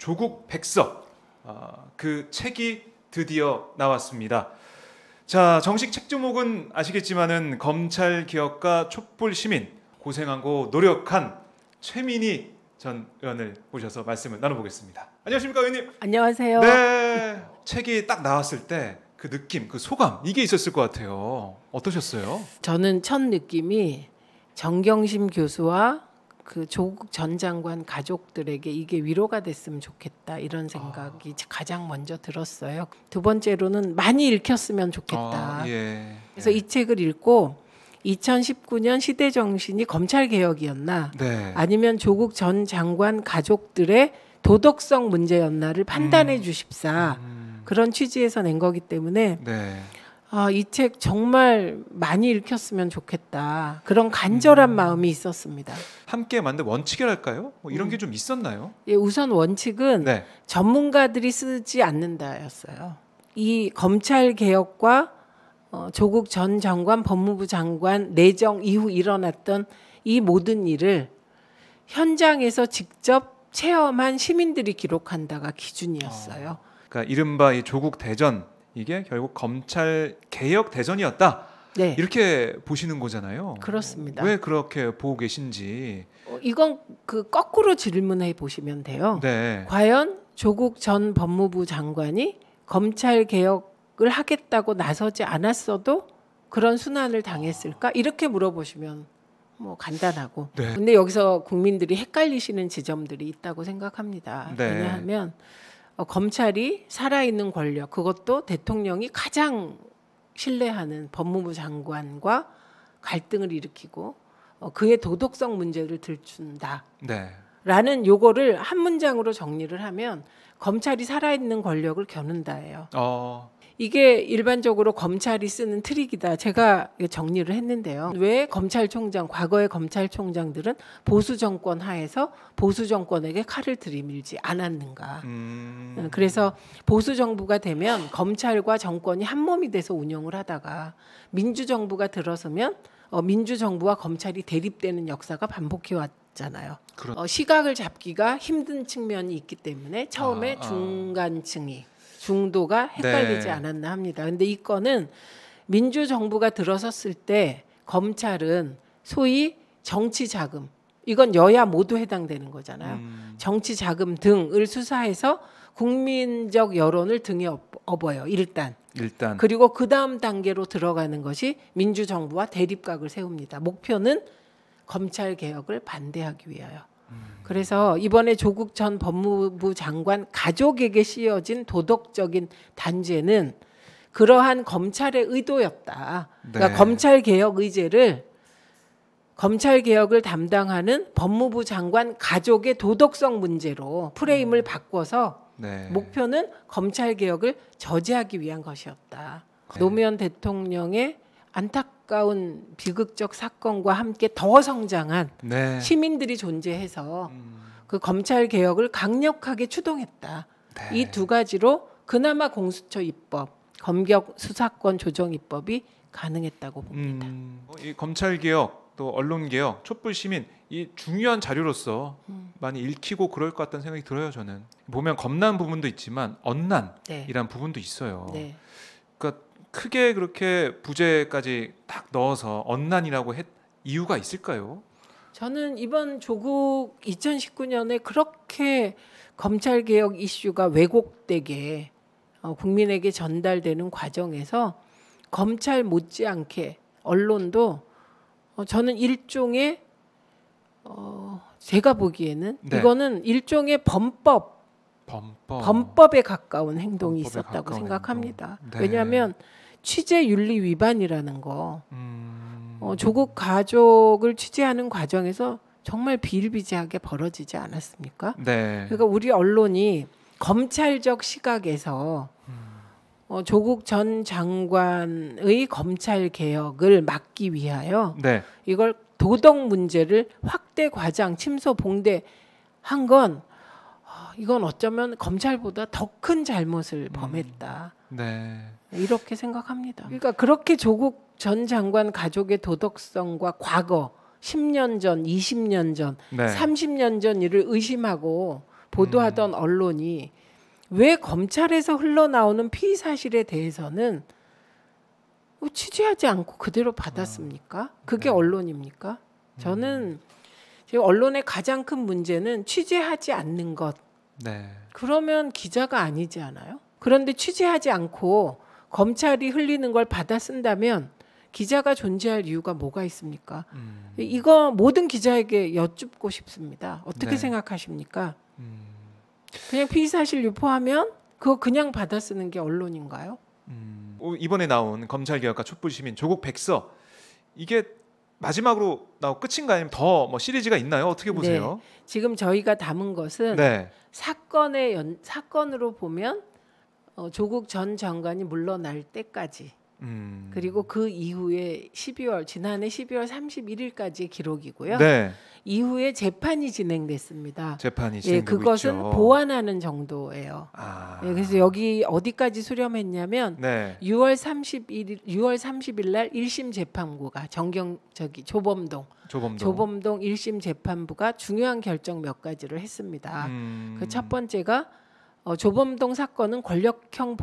조국 백석 어, 그 책이 드디어 나왔습니다. 자 정식 책 제목은 아시겠지만은 검찰 기업과 촛불 시민 고생하고 노력한 최민희 전 의원을 모셔서 말씀을 나눠보겠습니다. 안녕하십니까 의원님. 안녕하세요. 네 책이 딱 나왔을 때 그 느낌, 그 소감 이게 있었을 것 같아요. 어떠셨어요? 저는 첫 느낌이 정경심 교수와 그 조국 전 장관 가족들에게 이게 위로가 됐으면 좋겠다 이런 생각이 아. 가장 먼저 들었어요. 두 번째로는 많이 읽혔으면 좋겠다. 아, 예. 그래서 예. 이 책을 읽고 2019년 시대 정신이 검찰 개혁이었나 네. 아니면 조국 전 장관 가족들의 도덕성 문제였나를 판단해 음. 주십사 음. 그런 취지에서 낸 거기 때문에 네. 아, 이 책 정말 많이 읽혔으면 좋겠다. 그런 간절한 음. 마음이 있었습니다. 함께 만든 원칙이랄까요? 뭐 이런 음. 게좀 있었나요? 예, 우선 원칙은 네. 전문가들이 쓰지 않는다였어요. 이 검찰 개혁과 어, 조국 전 장관, 법무부 장관 내정 이후 일어났던 이 모든 일을 현장에서 직접 체험한 시민들이 기록한다가 기준이었어요. 어, 그러니까 이른바 이 조국 대전 이게 결국 검찰 개혁 대전이었다. 네. 이렇게 보시는 거잖아요. 그렇습니다. 왜 그렇게 보고 계신지. 어, 이건 그 거꾸로 질문해 보시면 돼요. 네. 과연 조국 전 법무부 장관이 검찰 개혁을 하겠다고 나서지 않았어도 그런 순환을 당했을까? 이렇게 물어보시면 뭐 간단하고. 네. 근데 여기서 국민들이 헷갈리시는 지점들이 있다고 생각합니다. 네. 왜냐하면 어, 검찰이 살아있는 권력, 그것도 대통령이 가장 신뢰하는 법무부 장관과 갈등을 일으키고 어, 그의 도덕성 문제를 들춘다. 라는 네. 요거를 한 문장으로 정리를 하면 검찰이 살아있는 권력을 겨눈다예요. 어. 이게 일반적으로 검찰이 쓰는 트릭이다. 제가 정리를 했는데요. 왜 검찰총장, 과거의 검찰총장들은 보수 정권 하에서 보수 정권에게 칼을 들이밀지 않았는가. 음. 어, 그래서 보수 정부가 되면 검찰과 정권이 한 몸이 돼서 운영을 하다가 민주 정부가 들어서면 어, 민주 정부와 검찰이 대립되는 역사가 반복해 왔. 잖아요. 그렇... 어, 시각을 잡기가 힘든 측면이 있기 때문에 처음에 아, 아. 중간층이 중도가 헷갈리지 네. 않았나 합니다. 근데 이 건은 민주 정부가 들어섰을 때 검찰은 소위 정치 자금 이건 여야 모두 해당되는 거잖아요. 음. 정치 자금 등을 수사해서 국민적 여론을 등에 업어요. 일단. 일단. 그리고 그 다음 단계로 들어가는 것이 민주 정부와 대립각을 세웁니다. 목표는 검찰 개혁을 반대하기 위하여. 그래서 이번에 조국 전 법무부 장관 가족에게 씌어진 도덕적인 단죄는 그러한 검찰의 의도였다. 그러니까 네. 검찰 개혁 의제를 검찰 개혁을 담당하는 법무부 장관 가족의 도덕성 문제로 프레임을 음. 바꿔서 네. 목표는 검찰 개혁을 저지하기 위한 것이었다. 네. 노무현 대통령의 안타까 가까운 비극적 사건과 함께 더 성장한 네. 시민들이 존재해서 음. 그 검찰 개혁을 강력하게 추동했다. 네. 이두 가지로 그나마 공수처 입법, 검격 수사권 조정 입법이 가능했다고 봅니다. 음, 어, 이 검찰 개혁 또 언론 개혁, 촛불 시민 이 중요한 자료로서 음. 많이 읽히고 그럴 것 같다는 생각이 들어요. 저는 보면 겁난 부분도 있지만 언난이란 네. 부분도 있어요. 네. 그러니까 크게 그렇게 부제까지 딱 넣어서 언난이라고 했 이유가 있을까요? 저는 이번 조국 2019년에 그렇게 검찰 개혁 이슈가 왜곡되게 어, 국민에게 전달되는 과정에서 검찰 못지않게 언론도 어, 저는 일종의 어, 제가 보기에는 네. 이거는 일종의 범법, 범법, 에 가까운 행동이 있었다고 생각합니다. 행동. 네. 왜냐하면 취재 윤리 위반이라는 거. 음... 어, 조국 가족을 취재하는 과정에서 정말 비일비재하게 벌어지지 않았습니까? 네. 그러니까 우리 언론이 검찰적 시각에서 음. 어, 조국 전 장관의 검찰 개혁을 막기 위하여 네. 이걸 도덕 문제를 확대 과장 침소 봉대 한건 아, 이건 어쩌면 검찰보다 더 큰 잘못을 음. 범했다. 음. 네. 이렇게 생각합니다. 그러니까 그렇게 조국 전 장관 가족의 도덕성과 과거 10년 전, 20년 전, 네. 30년 전 일을 의심하고 보도하던 음. 언론이 왜 검찰에서 흘러나오는 피의 사실에 대해서는 취재하지 않고 그대로 받았습니까? 그게 네. 언론입니까? 저는 음. 지금 언론의 가장 큰 문제는 취재하지 않는 것. 네. 그러면 기자가 아니지 않아요? 그런데 취재하지 않고 검찰이 흘리는 걸 받아 쓴다면 기자가 존재할 이유가 뭐가 있습니까? 음. 이거 모든 기자에게 여쭙고 싶습니다. 어떻게 네. 생각하십니까? 음. 그냥 피의사실 유포하면 그거 그냥 받아 쓰는 게 언론인가요? 음. 어, 이번에 나온 검찰개혁과 촛불시민 조국 백서 이게 마지막으로 나오 끝인가 아니면 더 뭐 시리즈가 있나요? 어떻게 네. 보세요? 네. 지금 저희가 담은 것은 네. 사건의 연, 사건으로 보면 어, 조국 전 장관이 물러날 때까지 음. 그리고 그 이후에 12월 지난해 12월 31일까지의 기록이고요. 네. 이후에 재판이 진행됐습니다. 재판이 진행 예, 그것은 있죠. 보완하는 정도예요. 아. 예, 그래서 여기 어디까지 수렴했냐면 네. 6월 31일 6월 30일 날 1심 재판부가 정경 저기 조범동 조범동, 조범동 1심 재판부가 중요한 결정 몇 가지를 했습니다. 음. 그첫 번째가 어, 조범동 사건은 권력형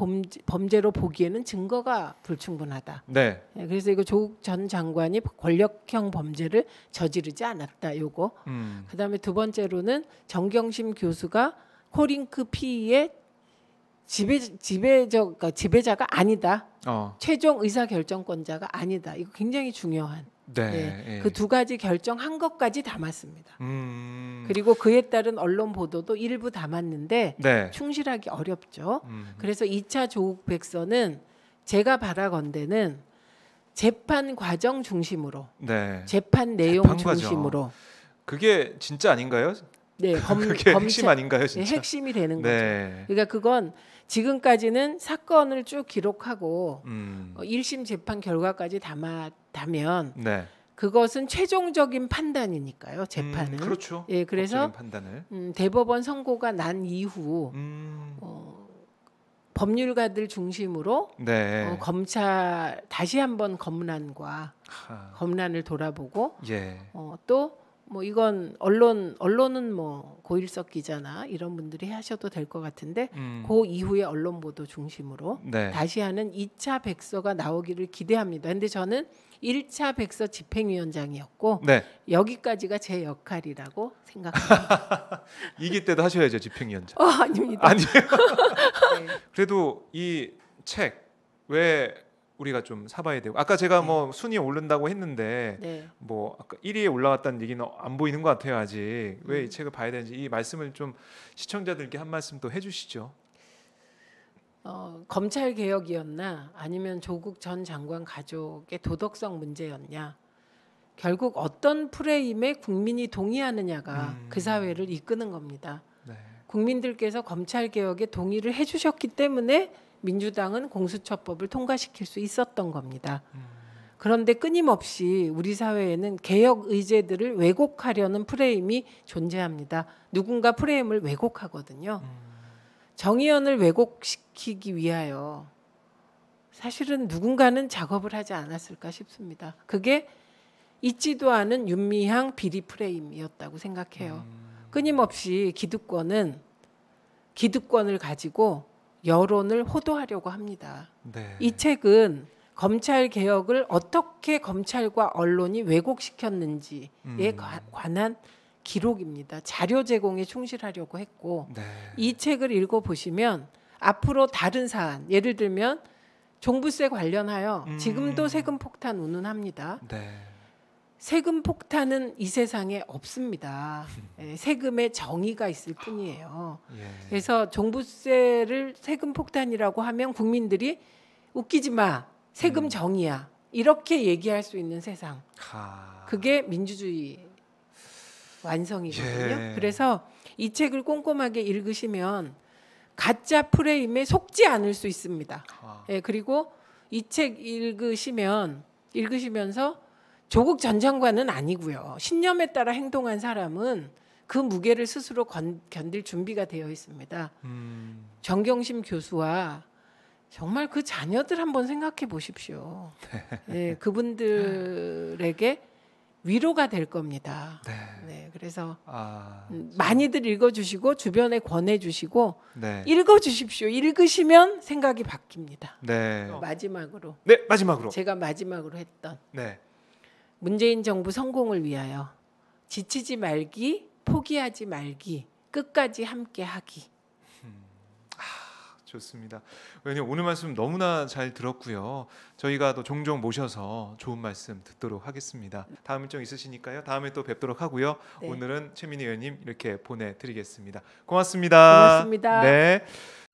범죄, 로 보기에는 증거가 불충분하다. 네. 예, 그래서 이거 조국 전 장관이 권력형 범죄를 저지르지 않았다. 요거. 음. 그다음에 두 번째로는 정경심 교수가 코링크 피의의 지배 지배적 그러니까 지배자가 아니다. 어. 최종 의사 결정권자가 아니다. 이거 굉장히 중요한. 네. 예, 예. 그두 가지 결정한 것까지 담았습니다. 음... 그리고 그에 따른 언론 보도도 일부 담았는데 네. 충실하기 어렵죠. 음... 그래서 2차 조국 백서는 제가 바라건대는 재판 과정 중심으로 네. 재판 내용 재판 중심으로 그게 진짜 아닌가요? 네, 검, 그게 검찰, 핵심 아닌가요, 진짜? 예, 핵심이 되는 네. 거죠. 그러니까 그건 지금까지는 사건을 쭉 기록하고 음. 어, 1심 재판 결과까지 담아다면 네. 그것은 최종적인 판단이니까요. 재판은 음, 그렇죠. 예, 그래서 음, 대법원 선고가 난 이후 음. 어, 법률가들 중심으로 네. 어, 검찰 다시 한번 검란과 하. 검란을 돌아보고 예. 어, 또뭐 이건 언론 언론은 뭐 고일석 기자나 이런 분들이 하셔도 될 것 같은데 음. 그 이후에 언론 보도 중심으로 네. 다시 하는 2차 백서가 나오기를 기대합니다. 근데 저는 1차 백서 집행위원장이었고 네. 여기까지가 제 역할이라고 생각합니다. 이기 때도 하셔야죠 집행위원장. 어, 아닙니다. 아니에요. 네. 그래도 이책왜 우리가 좀 사봐야 되고 아까 제가 뭐 네. 뭐 순위에 오른다고 했는데 네. 뭐 아까 1위에 올라왔다는 얘기는 안 보이는 것 같아요 아직 왜이 음. 책을 봐야 되는지 이 말씀을 좀 시청자들께 한 말씀 또 해주시죠. 어, 검찰 개혁이었나 아니면 조국 전 장관 가족의 도덕성 문제였냐 결국 어떤 프레임에 국민이 동의하느냐가 음. 그 사회를 이끄는 겁니다. 네. 국민들께서 검찰 개혁에 동의를 해주셨기 때문에 민주당은 공수처법을 통과시킬 수 있었던 겁니다. 음. 그런데 끊임없이 우리 사회에는 개혁 의제들을 왜곡하려는 프레임이 존재합니다. 누군가 프레임을 왜곡하거든요. 음. 정의연을 왜곡시키기 위하여 사실은 누군가는 작업을 하지 않았을까 싶습니다. 그게 있지도 않은 윤미향 비리 프레임이었다고 생각해요. 음. 끊임없이 기득권은 기득권을 가지고 여론을 호도하려고 합니다. 네. 이 책은 검찰 개혁을 어떻게 검찰과 언론이 왜곡시켰는지에 음. 관한 기록입니다. 자료 제공에 충실하려고 했고 네. 이 책을 읽어 보시면 앞으로 다른 사안 예를 들면 종부세 관련하여 음. 지금도 세금 폭탄 운운합니다. 네. 세금 폭탄은 이 세상에 없습니다. 예, 세금의 정의가 있을 뿐이에요. 예. 그래서 종부세를 세금 폭탄이라고 하면 국민들이 웃기지 마. 세금 음. 정의야. 이렇게 얘기할 수 있는 세상. 하. 그게 민주주의 완성이거든요. 예. 그래서 이 책을 꼼꼼하게 읽으시면 가짜 프레임에 속지 않을 수 있습니다. 예, 그리고 이 책 읽으시면 읽으시면서 조국 전 장관은 아니고요. 신념에 따라 행동한 사람은 그 무게를 스스로 건, 견딜 준비가 되어 있습니다. 음. 정경심 교수와 정말 그 자녀들 한번 생각해 보십시오. 네, 예, 그분들에게 위로가 될 겁니다. 네. 네 그래서 아... 음, 많이들 읽어주시고 주변에 권해주시고 네. 읽어주십시오. 읽으시면 생각이 바뀝니다. 네. 마지막으로. 네, 마지막으로. 제가 마지막으로 했던. 네. 문재인 정부 성공을 위하여 지치지 말기, 포기하지 말기, 끝까지 함께 하기. 아, 좋습니다. 왜냐 오늘 말씀 너무나 잘 들었고요. 저희가 또 종종 모셔서 좋은 말씀 듣도록 하겠습니다. 다음 일정 있으시니까요. 다음에 또 뵙도록 하고요. 네. 오늘은 최민희 의원님 이렇게 보내드리겠습니다. 고맙습니다. 고맙습니다. 네.